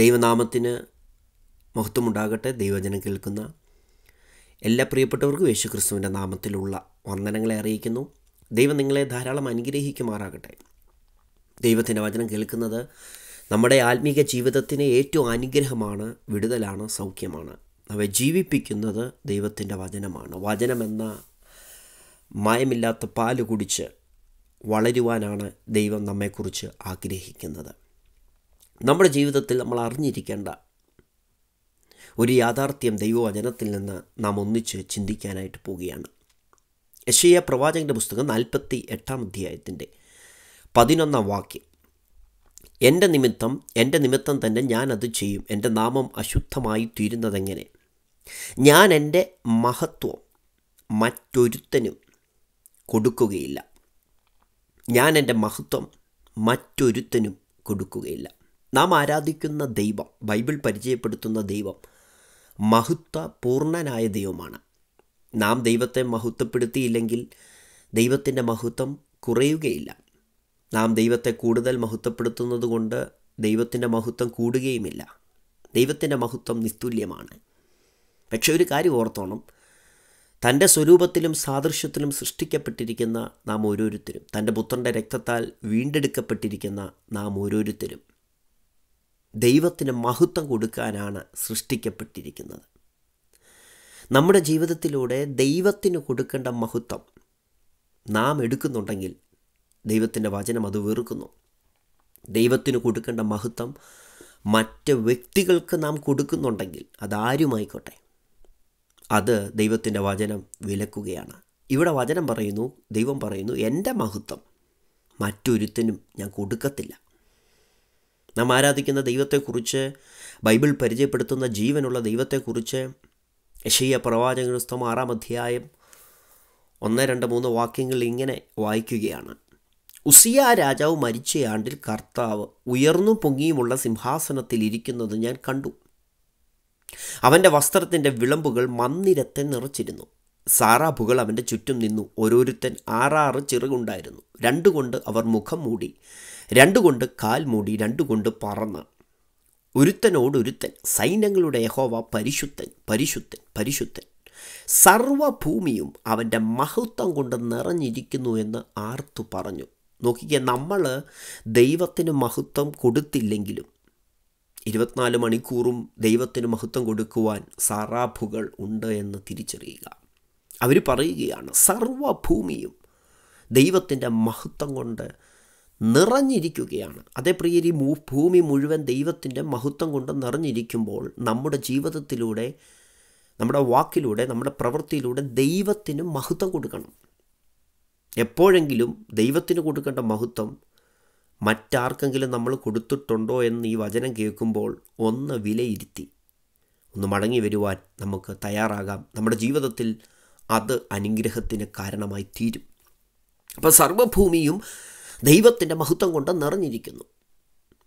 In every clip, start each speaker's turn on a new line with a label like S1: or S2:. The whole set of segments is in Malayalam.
S1: ദൈവനാമത്തിന് മഹത്വമുണ്ടാകട്ടെ ദൈവജനം കേൾക്കുന്ന എല്ലാ പ്രിയപ്പെട്ടവർക്കും യേശു ക്രിസ്തുവിൻ്റെ നാമത്തിലുള്ള വന്ദനങ്ങളെ അറിയിക്കുന്നു ദൈവം നിങ്ങളെ ധാരാളം അനുഗ്രഹിക്കുമാറാകട്ടെ ദൈവത്തിൻ്റെ വചനം കേൾക്കുന്നത് നമ്മുടെ ആത്മീക ജീവിതത്തിന് ഏറ്റവും അനുഗ്രഹമാണ് വിടുതലാണ് സൗഖ്യമാണ് അവ ജീവിപ്പിക്കുന്നത് ദൈവത്തിൻ്റെ വചനമാണ് വചനമെന്ന മായമില്ലാത്ത പാല് കുടിച്ച് വളരുവാനാണ് ദൈവം നമ്മെക്കുറിച്ച് ആഗ്രഹിക്കുന്നത് നമ്മുടെ ജീവിതത്തിൽ നമ്മൾ അറിഞ്ഞിരിക്കേണ്ട ഒരു യാഥാർത്ഥ്യം ദൈവവചനത്തിൽ നിന്ന് നാം ഒന്നിച്ച് ചിന്തിക്കാനായിട്ട് പോവുകയാണ് യശയ പ്രവാചകൻ്റെ പുസ്തകം നാൽപ്പത്തി എട്ടാം അധ്യായത്തിൻ്റെ പതിനൊന്നാം വാക്യം എൻ്റെ നിമിത്തം എൻ്റെ നിമിത്തം തന്നെ ഞാൻ അത് ചെയ്യും എൻ്റെ നാമം അശുദ്ധമായി തീരുന്നതെങ്ങനെ ഞാൻ എൻ്റെ മഹത്വം മറ്റൊരുത്തനും കൊടുക്കുകയില്ല ഞാൻ എൻ്റെ മഹത്വം മറ്റൊരുത്തനും കൊടുക്കുകയില്ല നാം ആരാധിക്കുന്ന ദൈവം ബൈബിൾ പരിചയപ്പെടുത്തുന്ന ദൈവം മഹത്വ പൂർണ്ണനായ ദൈവമാണ് നാം ദൈവത്തെ മഹത്വപ്പെടുത്തിയില്ലെങ്കിൽ ദൈവത്തിൻ്റെ മഹത്വം കുറയുകയില്ല നാം ദൈവത്തെ കൂടുതൽ മഹത്വപ്പെടുത്തുന്നത് കൊണ്ട് ദൈവത്തിൻ്റെ മഹത്വം കൂടുകയുമില്ല ദൈവത്തിൻ്റെ മഹത്വം നിസ്തുല്യമാണ് പക്ഷെ ഒരു കാര്യം ഓർത്തോണം തൻ്റെ സ്വരൂപത്തിലും സാദൃശ്യത്തിലും സൃഷ്ടിക്കപ്പെട്ടിരിക്കുന്ന നാം ഓരോരുത്തരും തൻ്റെ പുത്രൻ്റെ രക്തത്താൽ വീണ്ടെടുക്കപ്പെട്ടിരിക്കുന്ന നാം ഓരോരുത്തരും ദൈവത്തിന് മഹത്വം കൊടുക്കാനാണ് സൃഷ്ടിക്കപ്പെട്ടിരിക്കുന്നത് നമ്മുടെ ജീവിതത്തിലൂടെ ദൈവത്തിന് കൊടുക്കേണ്ട മഹത്വം നാം എടുക്കുന്നുണ്ടെങ്കിൽ ദൈവത്തിൻ്റെ വചനം അത് വെറുക്കുന്നു ദൈവത്തിന് കൊടുക്കേണ്ട മഹത്വം മറ്റ് വ്യക്തികൾക്ക് നാം കൊടുക്കുന്നുണ്ടെങ്കിൽ അതാരുമായിക്കോട്ടെ അത് ദൈവത്തിൻ്റെ വചനം വിലക്കുകയാണ് ഇവിടെ വചനം പറയുന്നു ദൈവം പറയുന്നു എൻ്റെ മഹത്വം മറ്റൊരുത്തിനും ഞാൻ കൊടുക്കത്തില്ല നാം ആരാധിക്കുന്ന ദൈവത്തെക്കുറിച്ച് ബൈബിൾ പരിചയപ്പെടുത്തുന്ന ജീവനുള്ള ദൈവത്തെക്കുറിച്ച് യശീയ പ്രവാചക പുസ്തകം ആറാം അധ്യായം ഒന്ന് രണ്ട് മൂന്ന് വാക്യങ്ങൾ ഇങ്ങനെ വായിക്കുകയാണ് ഉസിയ രാജാവ് മരിച്ച ആണ്ടിൽ കർത്താവ് ഉയർന്നു പൊങ്ങിയുമുള്ള സിംഹാസനത്തിൽ ഇരിക്കുന്നത് ഞാൻ കണ്ടു അവൻ്റെ വസ്ത്രത്തിൻ്റെ വിളമ്പുകൾ മന്ദിരത്തെ നിറച്ചിരുന്നു സാറാഭുകൾ അവൻ്റെ ചുറ്റും നിന്നു ഓരോരുത്തൻ ആറാറ് ചെറുകുണ്ടായിരുന്നു രണ്ടുകൊണ്ട് അവർ മുഖം മൂടി രണ്ടുകൊണ്ട് കാൽ മൂടി രണ്ടുകൊണ്ട് പറന്ന് ഒരുത്തനോടൊരുത്തൻ സൈന്യങ്ങളുടെ യഹോവ പരിശുദ്ധൻ പരിശുദ്ധൻ പരിശുദ്ധൻ സർവഭൂമിയും അവൻ്റെ മഹത്വം കൊണ്ട് നിറഞ്ഞിരിക്കുന്നു എന്ന് ആർത്തു പറഞ്ഞു നോക്കിക്കുക നമ്മൾ ദൈവത്തിന് മഹത്വം കൊടുത്തില്ലെങ്കിലും ഇരുപത്തിനാല് മണിക്കൂറും ദൈവത്തിന് മഹത്വം കൊടുക്കുവാൻ സാറാഭുകൾ ഉണ്ട് എന്ന് തിരിച്ചറിയുക അവർ പറയുകയാണ് സർവഭൂമിയും ദൈവത്തിൻ്റെ മഹത്വം കൊണ്ട് നിറഞ്ഞിരിക്കുകയാണ് അതേ പ്രിയരി ഈ ഭൂമി മുഴുവൻ ദൈവത്തിൻ്റെ മഹത്വം കൊണ്ട് നിറഞ്ഞിരിക്കുമ്പോൾ നമ്മുടെ ജീവിതത്തിലൂടെ നമ്മുടെ വാക്കിലൂടെ നമ്മുടെ പ്രവൃത്തിയിലൂടെ ദൈവത്തിന് മഹത്വം കൊടുക്കണം എപ്പോഴെങ്കിലും ദൈവത്തിന് കൊടുക്കേണ്ട മഹത്വം മറ്റാർക്കെങ്കിലും നമ്മൾ കൊടുത്തിട്ടുണ്ടോ എന്ന് ഈ വചനം കേൾക്കുമ്പോൾ ഒന്ന് വിലയിരുത്തി ഒന്ന് മടങ്ങി വരുവാൻ നമുക്ക് തയ്യാറാകാം നമ്മുടെ ജീവിതത്തിൽ അത് അനുഗ്രഹത്തിന് കാരണമായി തീരും അപ്പോൾ സർവഭൂമിയും ദൈവത്തിൻ്റെ മഹത്വം കൊണ്ട് നിറഞ്ഞിരിക്കുന്നു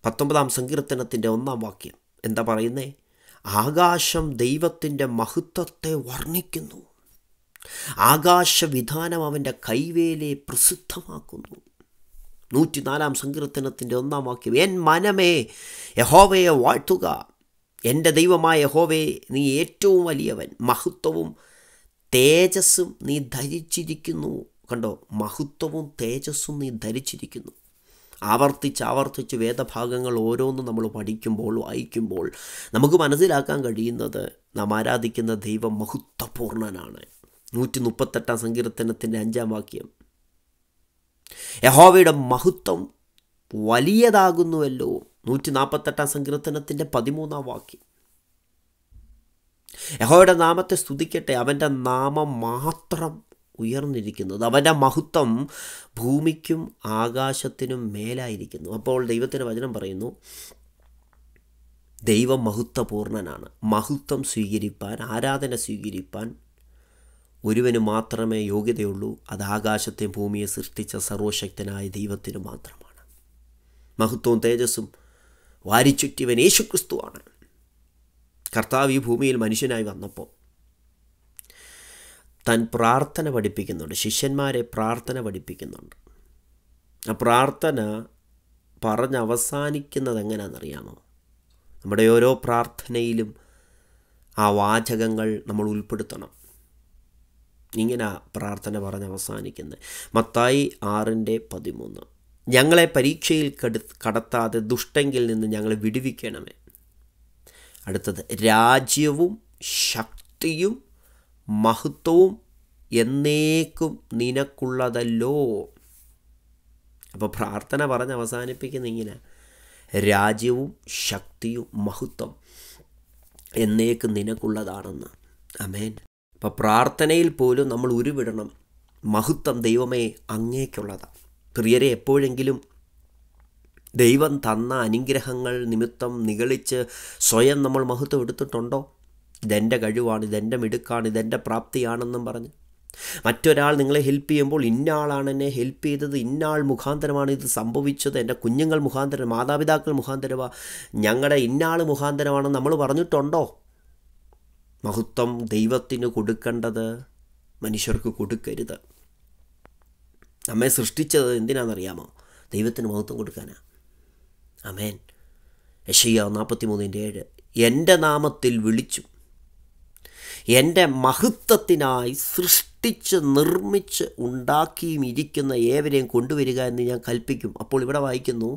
S1: പത്തൊമ്പതാം സങ്കീർത്തനത്തിൻ്റെ ഒന്നാം വാക്യം എന്താ പറയുന്നേ ആകാശം ദൈവത്തിൻ്റെ മഹത്വത്തെ വർണ്ണിക്കുന്നു ആകാശവിധാനം അവൻ്റെ കൈവേലെ പ്രസിദ്ധമാക്കുന്നു നൂറ്റിനാലാം സങ്കീർത്തനത്തിൻ്റെ ഒന്നാം വാക്യം എൻ മനമേ യഹോവയെ വാഴ്ത്തുക എൻ്റെ ദൈവമായ യഹോവേ നീ ഏറ്റവും വലിയവൻ മഹത്വവും തേജസ്സും നീ ധരിച്ചിരിക്കുന്നു കണ്ടോ മഹത്വവും തേജസ്സും നീ ധരിച്ചിരിക്കുന്നു ആവർത്തിച്ച് ആവർത്തിച്ച് വേദഭാഗങ്ങൾ ഓരോന്നും നമ്മൾ പഠിക്കുമ്പോൾ വായിക്കുമ്പോൾ നമുക്ക് മനസ്സിലാക്കാൻ കഴിയുന്നത് നാം ആരാധിക്കുന്ന ദൈവം മഹത്വപൂർണനാണ് നൂറ്റി മുപ്പത്തെട്ടാം സങ്കീർത്തനത്തിൻ്റെ അഞ്ചാം വാക്യം യഹോവയുടെ മഹത്വം വലിയതാകുന്നുവല്ലോ നൂറ്റി നാൽപ്പത്തെട്ടാം സങ്കീർത്തനത്തിൻ്റെ പതിമൂന്നാം വാക്യം യഹോയുടെ നാമത്തെ സ്തുതിക്കട്ടെ അവൻ്റെ നാമം മാത്രം ഉയർന്നിരിക്കുന്നത് അവൻ്റെ മഹത്വം ഭൂമിക്കും ആകാശത്തിനും മേലായിരിക്കുന്നു അപ്പോൾ ദൈവത്തിൻ്റെ വചനം പറയുന്നു ദൈവം മഹത്വപൂർണനാണ് മഹത്വം സ്വീകരിപ്പാൻ ആരാധന സ്വീകരിപ്പാൻ ഒരുവന് മാത്രമേ യോഗ്യതയുള്ളൂ അത് ആകാശത്തെ ഭൂമിയെ സൃഷ്ടിച്ച സർവശക്തനായ ദൈവത്തിന് മാത്രമാണ് മഹത്വവും തേജസ്സും വാരിച്ചുറ്റിവൻ യേശുക്രിസ്തുവാണ് കർത്താവ് ഈ ഭൂമിയിൽ മനുഷ്യനായി വന്നപ്പോൾ താൻ പ്രാർത്ഥന പഠിപ്പിക്കുന്നുണ്ട് ശിഷ്യന്മാരെ പ്രാർത്ഥന പഠിപ്പിക്കുന്നുണ്ട് ആ പ്രാർത്ഥന പറഞ്ഞ് അവസാനിക്കുന്നത് എങ്ങനെയാണെന്നറിയാമോ നമ്മുടെ ഓരോ പ്രാർത്ഥനയിലും ആ വാചകങ്ങൾ നമ്മൾ ഉൾപ്പെടുത്തണം ഇങ്ങനെ പ്രാർത്ഥന പറഞ്ഞ് അവസാനിക്കുന്നത് മത്തായി ആറിൻ്റെ പതിമൂന്ന് ഞങ്ങളെ പരീക്ഷയിൽ കടു കടത്താതെ ദുഷ്ടെങ്കിൽ നിന്ന് ഞങ്ങളെ വിടുവിക്കണമേ അടുത്തത് രാജ്യവും ശക്തിയും മഹത്വവും എന്നേക്കും നിനക്കുള്ളതല്ലോ അപ്പോൾ പ്രാർത്ഥന പറഞ്ഞ് അവസാനിപ്പിക്കുന്ന ഇങ്ങനെ രാജ്യവും ശക്തിയും മഹത്വം എന്നേക്ക് നിനക്കുള്ളതാണെന്ന് അമേൻ അപ്പോൾ പ്രാർത്ഥനയിൽ പോലും നമ്മൾ ഉരുവിടണം മഹത്വം ദൈവമേ അങ്ങേക്കുള്ളതാണ് പ്രിയരെ എപ്പോഴെങ്കിലും ദൈവം തന്ന അനുഗ്രഹങ്ങൾ നിമിത്തം നിഗളിച്ച് സ്വയം നമ്മൾ മഹത്വം എടുത്തിട്ടുണ്ടോ ഇതെൻ്റെ കഴിവാണ് ഇതെൻ്റെ മിടുക്കാണ് ഇതെൻ്റെ പ്രാപ്തിയാണെന്നും പറഞ്ഞ് മറ്റൊരാൾ നിങ്ങളെ ഹെൽപ്പ് ചെയ്യുമ്പോൾ ഇന്നയാളാണ് എന്നെ ഹെൽപ്പ് ചെയ്തത് ഇന്നയാൾ മുഖാന്തരമാണ് ഇത് സംഭവിച്ചത് എൻ്റെ കുഞ്ഞുങ്ങൾ മുഖാന്തരം മാതാപിതാക്കൾ മുഖാന്തരമാ ഞങ്ങളുടെ ഇന്നയാൾ മുഖാന്തരമാണെന്ന് നമ്മൾ പറഞ്ഞിട്ടുണ്ടോ മഹത്വം ദൈവത്തിന് കൊടുക്കേണ്ടത് മനുഷ്യർക്ക് കൊടുക്കരുത് നമ്മെ സൃഷ്ടിച്ചത് എന്തിനാണെന്നറിയാമോ ദൈവത്തിന് മഹത്വം കൊടുക്കാനാണ് അമേൻ യശയ്യ നാൽപ്പത്തി മൂന്നിൻ്റെ ഏഴ് എൻ്റെ നാമത്തിൽ വിളിച്ചു എൻ്റെ മഹത്വത്തിനായി സൃഷ്ടിച്ച് നിർമ്മിച്ച് ഉണ്ടാക്കിയും ഇരിക്കുന്ന ഏവരെയും കൊണ്ടുവരിക എന്ന് ഞാൻ കൽപ്പിക്കും അപ്പോൾ ഇവിടെ വായിക്കുന്നു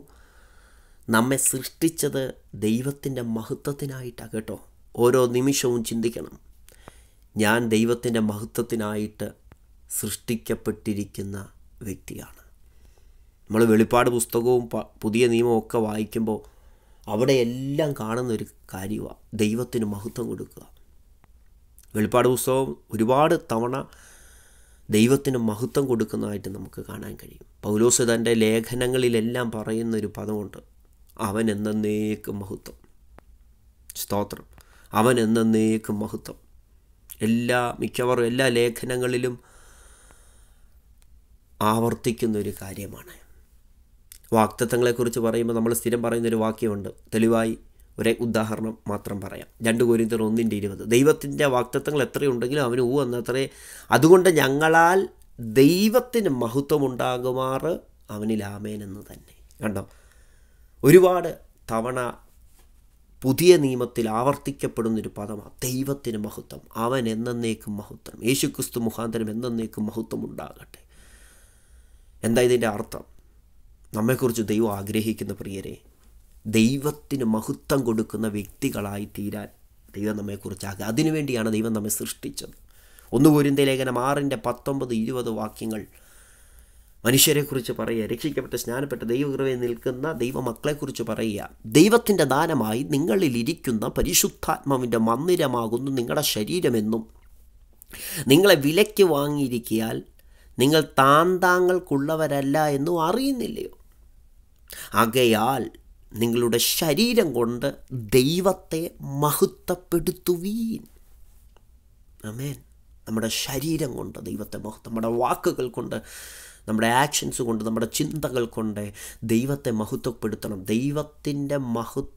S1: നമ്മെ സൃഷ്ടിച്ചത് ദൈവത്തിൻ്റെ മഹത്വത്തിനായിട്ടാണ് കേട്ടോ ഓരോ നിമിഷവും ചിന്തിക്കണം ഞാൻ ദൈവത്തിൻ്റെ മഹത്വത്തിനായിട്ട് സൃഷ്ടിക്കപ്പെട്ടിരിക്കുന്ന വ്യക്തിയാണ് നമ്മൾ വെളിപ്പാട് പുസ്തകവും പുതിയ നിയമവും ഒക്കെ വായിക്കുമ്പോൾ അവിടെ എല്ലാം കാണുന്നൊരു കാര്യമാണ് ദൈവത്തിന് മഹത്വം കൊടുക്കുക വെളിപ്പാട് പുസ്തകം ഒരുപാട് തവണ ദൈവത്തിന് മഹത്വം കൊടുക്കുന്നതായിട്ട് നമുക്ക് കാണാൻ കഴിയും പൗലോസ് തൻ്റെ ലേഖനങ്ങളിലെല്ലാം പറയുന്ന ഒരു പദമുണ്ട് അവൻ എന്നേക്ക് മഹത്വം സ്തോത്രം അവൻ എന്നേക്ക് മഹത്വം എല്ലാ മിക്കവാറും എല്ലാ ലേഖനങ്ങളിലും ആവർത്തിക്കുന്ന ഒരു കാര്യമാണ് വാക്തത്വങ്ങളെക്കുറിച്ച് പറയുമ്പോൾ നമ്മൾ സ്ഥിരം പറയുന്നൊരു വാക്യമുണ്ട് തെളിവായി ഒരു ഉദാഹരണം മാത്രം പറയാം രണ്ട് കോരിന്തർ ഒന്നിൻ്റെ ഇരുപത് ദൈവത്തിൻ്റെ വാക്തത്വങ്ങൾ എത്രയുണ്ടെങ്കിലും അവന് ഊ എന്നത്രേ അതുകൊണ്ട് ഞങ്ങളാൽ ദൈവത്തിന് മഹത്വമുണ്ടാകുമാറ് അവനിൽ ആമേൻ എന്ന് തന്നെ കണ്ടോ ഒരുപാട് തവണ പുതിയ നിയമത്തിൽ ആവർത്തിക്കപ്പെടുന്നൊരു പദമാണ് ദൈവത്തിന് മഹത്വം അവൻ എന്നേക്കും മഹത്വം യേശുക്രിസ്തു മുഖാന്തരം എന്നേക്കും മഹത്വം ഉണ്ടാകട്ടെ എന്താ ഇതിൻ്റെ അർത്ഥം നമ്മെക്കുറിച്ച് ദൈവം ആഗ്രഹിക്കുന്ന പ്രിയരെ ദൈവത്തിന് മഹത്വം കൊടുക്കുന്ന വ്യക്തികളായി തീരാൻ ദൈവം നമ്മെക്കുറിച്ചാക്കുക അതിനുവേണ്ടിയാണ് ദൈവം നമ്മെ സൃഷ്ടിച്ചത് ഒന്ന് പോരിൻ്റെ ലേഖനം ആറിൻ്റെ പത്തൊമ്പത് ഇരുപത് വാക്യങ്ങൾ മനുഷ്യരെക്കുറിച്ച് പറയുക രക്ഷിക്കപ്പെട്ട സ്നാനപ്പെട്ട ദൈവകൃപയിൽ നിൽക്കുന്ന ദൈവമക്കളെക്കുറിച്ച് പറയുക ദൈവത്തിൻ്റെ ദാനമായി നിങ്ങളിലിരിക്കുന്ന പരിശുദ്ധാത്മാവിൻ്റെ മന്ദിരമാകുന്നു നിങ്ങളുടെ ശരീരമെന്നും നിങ്ങളെ വിലയ്ക്ക് വാങ്ങിയിരിക്കിയാൽ നിങ്ങൾ താന്താങ്ങൾക്കുള്ളവരല്ല എന്നും അറിയുന്നില്ലയോ അകയാൽ നിങ്ങളുടെ ശരീരം കൊണ്ട് ദൈവത്തെ മഹത്വപ്പെടുത്തുവീൻ അമേൻ നമ്മുടെ ശരീരം കൊണ്ട് ദൈവത്തെ മഹത്വം നമ്മുടെ വാക്കുകൾ കൊണ്ട് നമ്മുടെ ആക്ഷൻസ് കൊണ്ട് നമ്മുടെ ചിന്തകൾ കൊണ്ട് ദൈവത്തെ മഹത്വപ്പെടുത്തണം ദൈവത്തിൻ്റെ മഹത്വം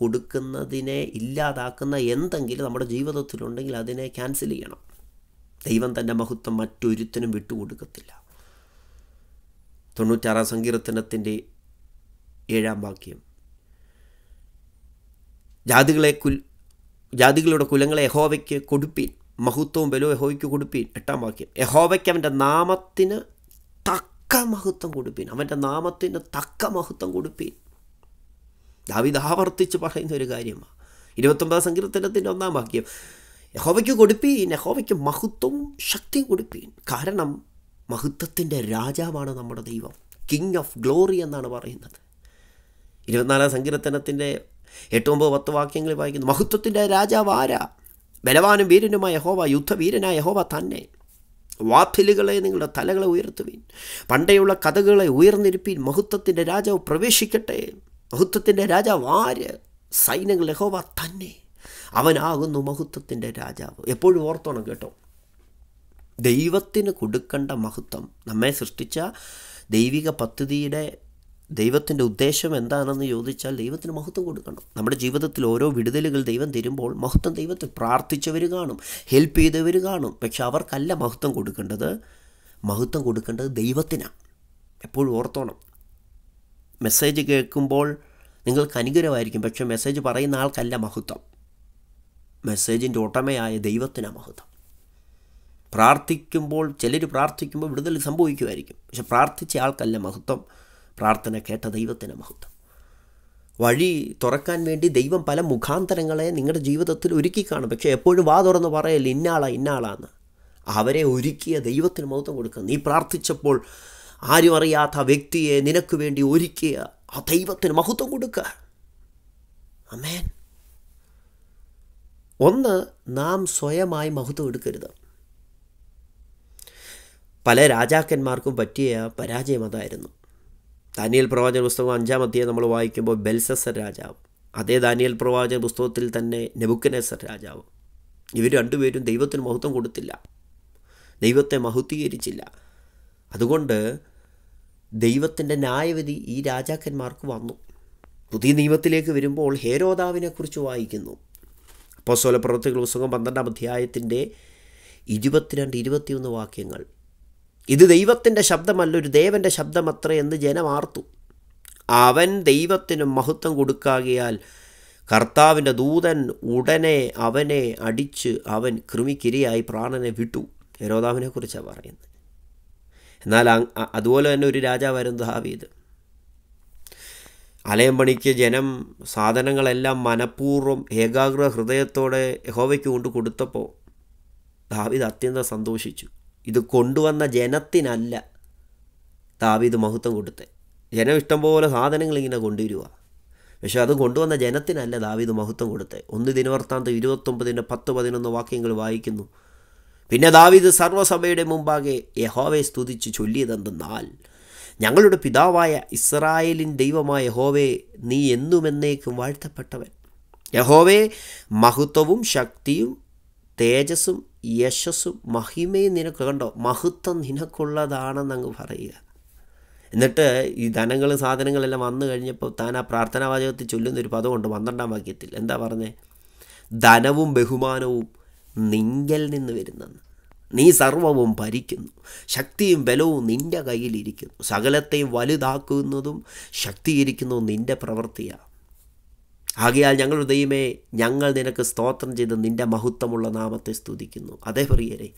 S1: കൊടുക്കുന്നതിനെ ഇല്ലാതാക്കുന്ന എന്തെങ്കിലും നമ്മുടെ ജീവിതത്തിലുണ്ടെങ്കിൽ അതിനെ ക്യാൻസൽ ചെയ്യണം ദൈവം തൻ്റെ മഹത്വം മറ്റൊരുത്തിനും വിട്ടുകൊടുക്കത്തില്ല തൊണ്ണൂറ്റാറാം സങ്കീർത്തനത്തിൻ്റെ ഏഴാം വാക്യം ജാതികളെ കുൽ ജാതികളുടെ കുലങ്ങളെ യഹോവയ്ക്ക് കൊടുപ്പീൻ മഹത്വവും ബലവും യഹോവയ്ക്ക് കൊടുപ്പീൻ എട്ടാം വാക്യം യഹോവയ്ക്ക് അവൻ്റെ നാമത്തിന് തക്ക മഹത്വം കൊടുപ്പീൻ അവൻ്റെ നാമത്തിന് തക്ക മഹത്വം കൊടുപ്പീൻ ദാവിത് ആവർത്തിച്ച് പറയുന്ന ഒരു കാര്യമാണ് ഇരുപത്തൊമ്പതാം സങ്കീർത്തനത്തിൻ്റെ ഒന്നാം വാക്യം യഹോവയ്ക്ക് കൊടുപ്പീൻ യഹോവയ്ക്ക് മഹത്വവും ശക്തിയും കൊടുപ്പീൻ കാരണം മഹത്വത്തിൻ്റെ രാജാവാണ് നമ്മുടെ ദൈവം കിങ് ഓഫ് ഗ്ലോറി എന്നാണ് പറയുന്നത് ഇരുപത്തിനാലാം സങ്കീർത്തനത്തിൻ്റെ ഒമ്പത് പത്ത് വാക്യങ്ങൾ വായിക്കുന്നു മഹത്വത്തിൻ്റെ രാജാവ് ആരാ ബലവാനും വീരനുമായ യഹോവ യുദ്ധവീരനായ യഹോവ തന്നെ വാഫിലുകളെ നിങ്ങളുടെ തലകളെ ഉയർത്തുവീൻ പണ്ടേയുള്ള കഥകളെ ഉയർന്നിരുപ്പീൻ മഹത്വത്തിൻ്റെ രാജാവ് പ്രവേശിക്കട്ടെ മഹത്വത്തിൻ്റെ രാജാവ് ആര് സൈന്യങ്ങൾ യഹോവ തന്നെ അവനാകുന്നു മഹത്വത്തിൻ്റെ രാജാവ് എപ്പോഴും ഓർത്തോണം കേട്ടോ ദൈവത്തിന് കൊടുക്കേണ്ട മഹത്വം നമ്മെ സൃഷ്ടിച്ച ദൈവിക പദ്ധതിയുടെ ദൈവത്തിൻ്റെ ഉദ്ദേശം എന്താണെന്ന് ചോദിച്ചാൽ ദൈവത്തിന് മഹത്വം കൊടുക്കണം നമ്മുടെ ജീവിതത്തിൽ ഓരോ വിടുതലുകൾ ദൈവം തരുമ്പോൾ മഹത്വം ദൈവത്തിൽ പ്രാർത്ഥിച്ചവർ കാണും ഹെൽപ്പ് ചെയ്തവർ കാണും പക്ഷെ അവർക്കല്ല മഹത്വം കൊടുക്കേണ്ടത് മഹത്വം കൊടുക്കേണ്ടത് ദൈവത്തിനാണ് എപ്പോഴും ഓർത്തോണം മെസ്സേജ് കേൾക്കുമ്പോൾ നിങ്ങൾക്ക് അനുഗ്രഹമായിരിക്കും പക്ഷെ മെസ്സേജ് പറയുന്ന ആൾക്കല്ല മഹത്വം മെസ്സേജിൻ്റെ ഉടമയായ ദൈവത്തിനാണ് മഹത്വം പ്രാർത്ഥിക്കുമ്പോൾ ചിലർ പ്രാർത്ഥിക്കുമ്പോൾ വിടുതൽ സംഭവിക്കുമായിരിക്കും പക്ഷെ പ്രാർത്ഥിച്ച ആൾക്കല്ല മഹത്വം പ്രാർത്ഥന കേട്ട ദൈവത്തിന് മഹത്വം വഴി തുറക്കാൻ വേണ്ടി ദൈവം പല മുഖാന്തരങ്ങളെ നിങ്ങളുടെ ജീവിതത്തിൽ ഒരുക്കി കാണും പക്ഷേ എപ്പോഴും വാ തുറന്ന് പറയല്ല ഇന്നാളാ ഇന്നാളാന്ന് അവരെ ഒരുക്കിയ ദൈവത്തിന് മഹത്വം കൊടുക്കുക നീ പ്രാർത്ഥിച്ചപ്പോൾ ആരും അറിയാത്ത ആ വ്യക്തിയെ നിനക്ക് വേണ്ടി ഒരുക്കിയ ആ ദൈവത്തിന് മഹത്വം കൊടുക്കുക അമേൻ ഒന്ന് നാം സ്വയമായി മഹത്വം എടുക്കരുത് പല രാജാക്കന്മാർക്കും പറ്റിയ പരാജയം അതായിരുന്നു ദാനിയൽ പ്രവാചക പുസ്തകം അഞ്ചാം അധ്യായം നമ്മൾ വായിക്കുമ്പോൾ ബെൽസസർ രാജാവ് അതേ ദാനിയൽ പ്രവാചക പുസ്തകത്തിൽ തന്നെ നെബുക്കനേസർ രാജാവ് ഇവർ രണ്ടുപേരും ദൈവത്തിന് മഹത്വം കൊടുത്തില്ല ദൈവത്തെ മഹത്വീകരിച്ചില്ല അതുകൊണ്ട് ദൈവത്തിൻ്റെ ന്യായവിധി ഈ രാജാക്കന്മാർക്ക് വന്നു പുതിയ നിയമത്തിലേക്ക് വരുമ്പോൾ ഹേരോദാവിനെക്കുറിച്ച് വായിക്കുന്നു അപ്പോൾ പ്രവർത്തികൾ പുസ്തകം പന്ത്രണ്ടാം അധ്യായത്തിൻ്റെ ഇരുപത്തിരണ്ട് ഇരുപത്തിയൊന്ന് വാക്യങ്ങൾ ഇത് ദൈവത്തിൻ്റെ ശബ്ദമല്ല ഒരു ദേവൻ്റെ ശബ്ദമത്രേ എന്ന് ജനമാർത്തു അവൻ ദൈവത്തിന് മഹത്വം കൊടുക്കാകിയാൽ കർത്താവിൻ്റെ ദൂതൻ ഉടനെ അവനെ അടിച്ച് അവൻ കൃമിക്കിരയായി പ്രാണനെ വിട്ടു ഹെരോദാവിനെക്കുറിച്ചാണ് പറയുന്നത് എന്നാൽ അതുപോലെ തന്നെ ഒരു രാജാവായിരുന്നു ദാവീദ് അലയം പണിക്ക് ജനം സാധനങ്ങളെല്ലാം മനഃപൂർവ്വം ഏകാഗ്ര ഹൃദയത്തോടെ യഹോവയ്ക്ക് കൊണ്ട് കൊടുത്തപ്പോൾ ദാവിദ് അത്യന്തം സന്തോഷിച്ചു ഇത് കൊണ്ടുവന്ന ജനത്തിനല്ല താവീത് മഹത്വം കൊടുത്തത് ജനം ഇഷ്ടം പോലെ സാധനങ്ങൾ ഇങ്ങനെ കൊണ്ടുവരിക പക്ഷേ അത് കൊണ്ടുവന്ന ജനത്തിനല്ല ദാവീദ് മഹത്വം കൊടുത്തത് ഒന്ന് ദിനവർത്താന്തം ഇരുപത്തൊമ്പതിൻ്റെ പത്ത് പതിനൊന്ന് വാക്യങ്ങൾ വായിക്കുന്നു പിന്നെ ദാവീദ് സർവ്വസഭയുടെ മുമ്പാകെ യഹോവയെ സ്തുതിച്ച് ചൊല്ലിയതെന്തെന്നാൽ ഞങ്ങളുടെ പിതാവായ ഇസ്രായേലിൻ ദൈവമായ യഹോവേ നീ എന്നുമെന്നേക്കും വാഴ്ത്തപ്പെട്ടവൻ യഹോവേ മഹത്വവും ശക്തിയും തേജസ്സും യശസ്സും മഹിമയും നിനക്ക് കണ്ടോ മഹത്വം നിനക്കുള്ളതാണെന്ന് അങ്ങ് പറയുക എന്നിട്ട് ഈ ധനങ്ങൾ സാധനങ്ങളെല്ലാം വന്നു കഴിഞ്ഞപ്പോൾ താൻ ആ പ്രാർത്ഥനാ വാചകത്തിൽ ചൊല്ലുന്നൊരു പദമുണ്ട് പന്ത്രണ്ടാം വാക്യത്തിൽ എന്താ പറഞ്ഞേ ധനവും ബഹുമാനവും നിങ്കൽ നിന്ന് വരുന്നെന്ന് നീ സർവവും ഭരിക്കുന്നു ശക്തിയും ബലവും നിൻ്റെ കയ്യിലിരിക്കുന്നു സകലത്തെയും വലുതാക്കുന്നതും ശക്തീകരിക്കുന്നതും നിൻ്റെ പ്രവൃത്തിയാണ് ആകയാൽ ഞങ്ങളുടെ ദൈവമേ ഞങ്ങൾ നിനക്ക് സ്തോത്രം ചെയ്ത് നിൻ്റെ മഹത്വമുള്ള നാമത്തെ സ്തുതിക്കുന്നു അതേ പ്രിയരെ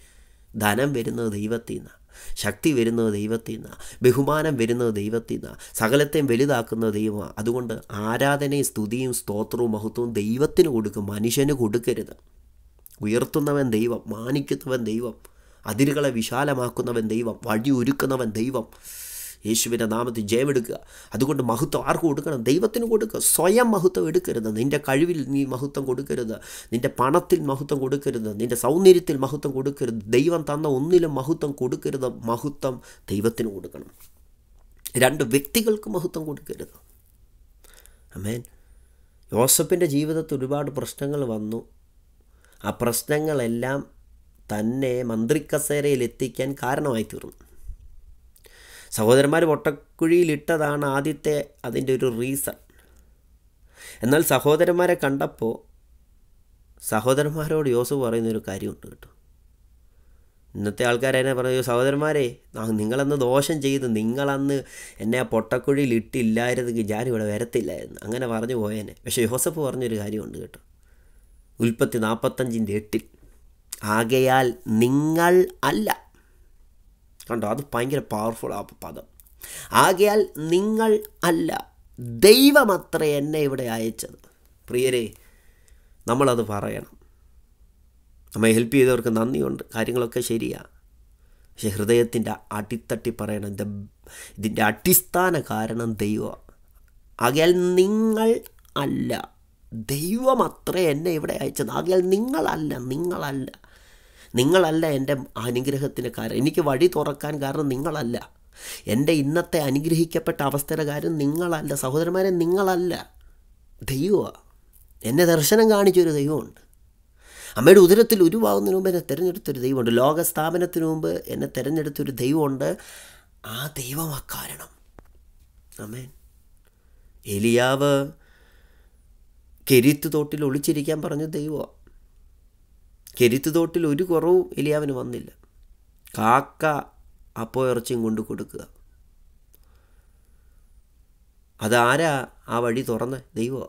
S1: ധനം വരുന്നത് ദൈവത്തിൽ നിന്ന് ശക്തി വരുന്നത് ദൈവത്തിൽ നിന്ന് ബഹുമാനം വരുന്നത് ദൈവത്തിൽ നിന്ന് സകലത്തെയും വലുതാക്കുന്ന ദൈവമാണ് അതുകൊണ്ട് ആരാധനയും സ്തുതിയും സ്തോത്രവും മഹത്വവും ദൈവത്തിന് കൊടുക്കും മനുഷ്യന് കൊടുക്കരുത് ഉയർത്തുന്നവൻ ദൈവം മാനിക്കുന്നവൻ ദൈവം അതിരുകളെ വിശാലമാക്കുന്നവൻ ദൈവം വഴി ഒരുക്കുന്നവൻ ദൈവം യേശുവിൻ്റെ നാമത്തിൽ ജയമെടുക്കുക അതുകൊണ്ട് മഹത്വം ആർക്കും കൊടുക്കണം ദൈവത്തിന് കൊടുക്കുക സ്വയം മഹത്വം എടുക്കരുത് നിൻ്റെ കഴിവിൽ നീ മഹത്വം കൊടുക്കരുത് നിൻ്റെ പണത്തിൽ മഹത്വം കൊടുക്കരുത് നിൻ്റെ സൗന്ദര്യത്തിൽ മഹത്വം കൊടുക്കരുത് ദൈവം തന്ന ഒന്നിലും മഹത്വം കൊടുക്കരുത് മഹത്വം ദൈവത്തിന് കൊടുക്കണം രണ്ട് വ്യക്തികൾക്ക് മഹത്വം കൊടുക്കരുത് അമേൻ യോസഫിൻ്റെ ജീവിതത്തിൽ ഒരുപാട് പ്രശ്നങ്ങൾ വന്നു ആ പ്രശ്നങ്ങളെല്ലാം തന്നെ മന്ത്രിക്കസേരയിൽ എത്തിക്കാൻ കാരണമായി തീർന്നു സഹോദരന്മാർ പൊട്ടക്കുഴിയിലിട്ടതാണ് ആദ്യത്തെ അതിൻ്റെ ഒരു റീസൺ എന്നാൽ സഹോദരന്മാരെ കണ്ടപ്പോൾ സഹോദരന്മാരോട് യോസു പറയുന്നൊരു കാര്യമുണ്ട് കേട്ടോ ഇന്നത്തെ ആൾക്കാരെന്നെ പറഞ്ഞു സഹോദരന്മാരെ നിങ്ങളന്ന് ദോഷം ചെയ്തു നിങ്ങളന്ന് എന്നെ ആ പൊട്ടക്കുഴിയിൽ ഇട്ടില്ലായിരുന്നെങ്കിൽ ഞാനിവിടെ വരത്തില്ലായിരുന്നു അങ്ങനെ പറഞ്ഞു പോയേനെ പക്ഷേ യോസഫ് പറഞ്ഞൊരു കാര്യമുണ്ട് കേട്ടോ ഉൽപ്പത്തി നാൽപ്പത്തഞ്ചിൻ്റെ എട്ടിൽ ആകയാൽ നിങ്ങൾ അല്ല കണ്ടോ അത് ഭയങ്കര പവർഫുൾ ആ പദം ആകയാൽ നിങ്ങൾ അല്ല ദൈവമത്രേ എന്നെ ഇവിടെ അയച്ചത് പ്രിയരെ നമ്മളത് പറയണം നമ്മെ ഹെൽപ്പ് ചെയ്തവർക്ക് നന്ദിയുണ്ട് കാര്യങ്ങളൊക്കെ ശരിയാണ് പക്ഷെ ഹൃദയത്തിൻ്റെ അടിത്തട്ടി പറയണം ഇത് ഇതിൻ്റെ അടിസ്ഥാന കാരണം ദൈവമാണ് ആകയാൽ നിങ്ങൾ അല്ല ദൈവമത്രേ എന്നെ ഇവിടെ അയച്ചത് ആകയാൽ നിങ്ങളല്ല നിങ്ങളല്ല നിങ്ങളല്ല എൻ്റെ അനുഗ്രഹത്തിന് കാരണം എനിക്ക് വഴി തുറക്കാൻ കാരണം നിങ്ങളല്ല എൻ്റെ ഇന്നത്തെ അനുഗ്രഹിക്കപ്പെട്ട അവസ്ഥയുടെ കാര്യം നിങ്ങളല്ല സഹോദരന്മാരെ നിങ്ങളല്ല ദൈവമാണ് എന്നെ ദർശനം കാണിച്ചൊരു ദൈവമുണ്ട് അമ്മയുടെ ഉദരത്തിൽ ഉരുവാകുന്നതിന് മുമ്പ് എന്നെ തിരഞ്ഞെടുത്തൊരു ദൈവമുണ്ട് ലോകസ്ഥാപനത്തിന് മുമ്പ് എന്നെ തിരഞ്ഞെടുത്തൊരു ദൈവമുണ്ട് ആ ദൈവം അക്കാരണം അമ്മേൻ എലിയാവ് കെരിത്ത് തോട്ടിൽ ഒളിച്ചിരിക്കാൻ പറഞ്ഞ ദൈവമാണ് തോട്ടിൽ ഒരു കുറവും എലിയാവിന് വന്നില്ല കാക്ക അപ്പോ ഇറച്ചിയും കൊണ്ട് കൊടുക്കുക അതാരാ ആ വഴി തുറന്ന് ദൈവം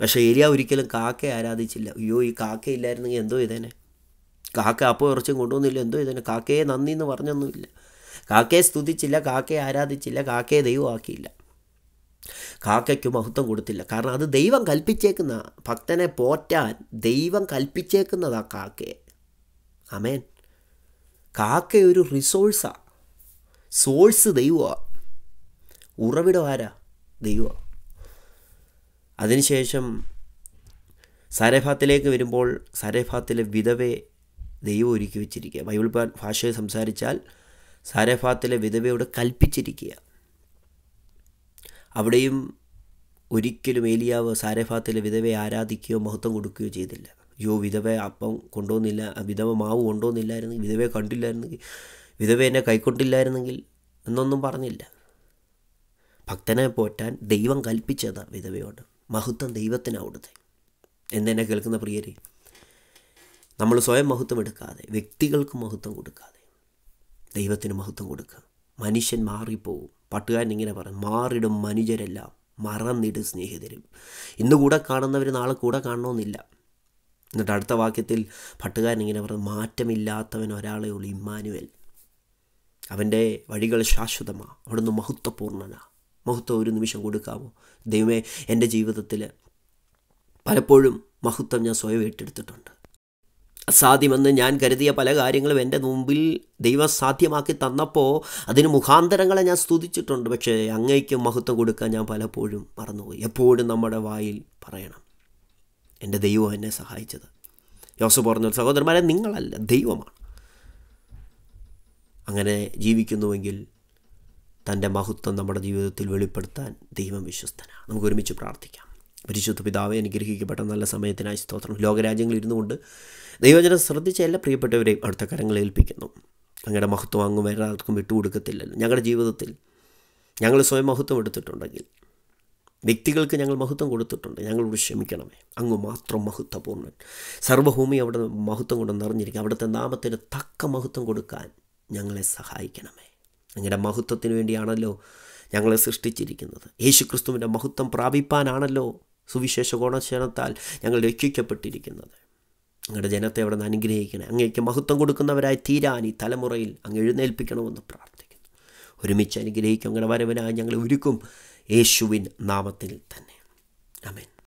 S1: പക്ഷേ ഏരിയ ഒരിക്കലും കാക്കയെ ആരാധിച്ചില്ല അയ്യോ ഈ കാക്കയില്ലായിരുന്നെങ്കിൽ എന്തോ ഇതേനെ കാക്ക അപ്പോൾ ഇറച്ചും കൊണ്ടുവന്നില്ല എന്തോ ഇതേനെ കാക്കയെ നന്ദി എന്ന് പറഞ്ഞൊന്നുമില്ല കാക്കയെ സ്തുതിച്ചില്ല കാക്കയെ ആരാധിച്ചില്ല കാക്കയെ ദൈവമാക്കിയില്ല കാക്കയ്ക്ക് മഹത്വം കൊടുത്തില്ല കാരണം അത് ദൈവം കൽപ്പിച്ചേക്കുന്ന ഭക്തനെ പോറ്റാൻ ദൈവം കൽപ്പിച്ചേക്കുന്നതാ കാക്കയെ അമേൻ കാക്ക ഒരു റിസോഴ്സാണ് സോഴ്സ് ദൈവമാണ് ഉറവിടം ആരാ ദൈവമാണ് അതിനുശേഷം സരേഫാത്തിലേക്ക് വരുമ്പോൾ സരേഫാത്തിലെ വിധവയെ ദൈവം ഒരുക്കി വെച്ചിരിക്കുക ബൈബിൾ ഭാഷയിൽ സംസാരിച്ചാൽ സരേഫാത്തിലെ വിധവയോട് കൽപ്പിച്ചിരിക്കുക അവിടെയും ഒരിക്കലും ഏലിയാവ് സാരഫാത്തിലെ വിധവയെ ആരാധിക്കുകയോ മഹത്വം കൊടുക്കുകയോ ചെയ്തില്ല യോ വിധവ അപ്പം കൊണ്ടുവന്നില്ല വിധവ മാവ് കൊണ്ടുവന്നില്ലായിരുന്നെങ്കിൽ വിധവയെ കണ്ടില്ലായിരുന്നെങ്കിൽ വിധവ എന്നെ കൈക്കൊണ്ടില്ലായിരുന്നെങ്കിൽ എന്നൊന്നും പറഞ്ഞില്ല ഭക്തനെ പോറ്റാൻ ദൈവം കൽപ്പിച്ചതാണ് വിധവയോട് മഹത്വം ദൈവത്തിനാണ് എന്നെ കേൾക്കുന്ന പ്രിയരെ നമ്മൾ സ്വയം മഹത്വം എടുക്കാതെ വ്യക്തികൾക്ക് മഹത്വം കൊടുക്കാതെ ദൈവത്തിന് മഹത്വം കൊടുക്കുക മനുഷ്യൻ മാറിപ്പോവും പാട്ടുകാരൻ ഇങ്ങനെ പറയും മാറിടും മനുജരെല്ലാം മറന്നിടും സ്നേഹിതരും ഇന്ന് കൂടെ കാണുന്നവർ നാളെ കൂടെ കാണണമെന്നില്ല എന്നിട്ട് അടുത്ത വാക്യത്തിൽ പട്ടുകാരൻ ഇങ്ങനെ പറഞ്ഞു മാറ്റമില്ലാത്തവൻ ഒരാളേ ഉള്ളു ഇമ്മാനുവൽ അവൻ്റെ വഴികൾ ശാശ്വതമാണ് അവിടുന്ന് മഹത്വപൂർണ്ണനാ മഹത്വം ഒരു നിമിഷം കൊടുക്കാമോ ദൈവമേ എൻ്റെ ജീവിതത്തിൽ പലപ്പോഴും മഹത്വം ഞാൻ സ്വയം ഏറ്റെടുത്തിട്ടുണ്ട് സാധ്യമെന്ന് ഞാൻ കരുതിയ പല കാര്യങ്ങളും എൻ്റെ മുമ്പിൽ ദൈവം സാധ്യമാക്കി തന്നപ്പോൾ അതിന് മുഖാന്തരങ്ങളെ ഞാൻ സ്തുതിച്ചിട്ടുണ്ട് പക്ഷേ അങ്ങേക്കും മഹത്വം കൊടുക്കാൻ ഞാൻ പലപ്പോഴും മറന്നുപോയി എപ്പോഴും നമ്മുടെ വായിൽ പറയണം എൻ്റെ ദൈവം എന്നെ സഹായിച്ചത് യോസഫ് പറഞ്ഞ സഹോദരന്മാരെ നിങ്ങളല്ല ദൈവമാണ് അങ്ങനെ ജീവിക്കുന്നുവെങ്കിൽ തൻ്റെ മഹത്വം നമ്മുടെ ജീവിതത്തിൽ വെളിപ്പെടുത്താൻ ദൈവം വിശ്വസ്തനാണ് നമുക്ക് ഒരുമിച്ച് പ്രാർത്ഥിക്കാം പരിശുദ്ധ പിതാവെ അനുഗ്രഹിക്കപ്പെട്ട നല്ല സമയത്തിനായി സ്തോത്രം ലോകരാജ്യങ്ങളിൽ ഇരുന്നുകൊണ്ട് ദൈവജനം ശ്രദ്ധിച്ച എല്ലാ പ്രിയപ്പെട്ടവരെയും അടുത്ത കരങ്ങളിൽ ഏൽപ്പിക്കുന്നു അങ്ങയുടെ മഹത്വം അങ്ങ് വേറെ ആർക്കും വിട്ടുകൊടുക്കത്തില്ലല്ലോ ഞങ്ങളുടെ ജീവിതത്തിൽ ഞങ്ങൾ സ്വയം മഹത്വം എടുത്തിട്ടുണ്ടെങ്കിൽ വ്യക്തികൾക്ക് ഞങ്ങൾ മഹത്വം കൊടുത്തിട്ടുണ്ട് ഞങ്ങളോട് ക്ഷമിക്കണമേ അങ്ങ് മാത്രം മഹത്വപൂർണ്ണൻ സർവഭൂമി അവിടെ മഹത്വം കൊണ്ട് നിറഞ്ഞിരിക്കും അവിടുത്തെ നാമത്തിന് തക്ക മഹത്വം കൊടുക്കാൻ ഞങ്ങളെ സഹായിക്കണമേ അങ്ങയുടെ മഹത്വത്തിന് വേണ്ടിയാണല്ലോ ഞങ്ങളെ സൃഷ്ടിച്ചിരിക്കുന്നത് യേശുക്രിസ്തുവിൻ്റെ മഹത്വം പ്രാപിപ്പാനാണല്ലോ സുവിശേഷ ഗുണശേണത്താൽ ഞങ്ങൾ രക്ഷിക്കപ്പെട്ടിരിക്കുന്നത് ഞങ്ങളുടെ ജനത്തെ അവിടെ നിന്ന് അനുഗ്രഹിക്കണം അങ്ങേക്ക് മഹത്വം കൊടുക്കുന്നവരായി തീരാൻ ഈ തലമുറയിൽ അങ്ങ് എഴുന്നേൽപ്പിക്കണമെന്ന് പ്രാർത്ഥിക്കുന്നു ഒരുമിച്ച് അനുഗ്രഹിക്കും അങ്ങനെ വരവനായി ഞങ്ങളെ ഒരുക്കും യേശുവിൻ നാമത്തിൽ തന്നെ അമേൻ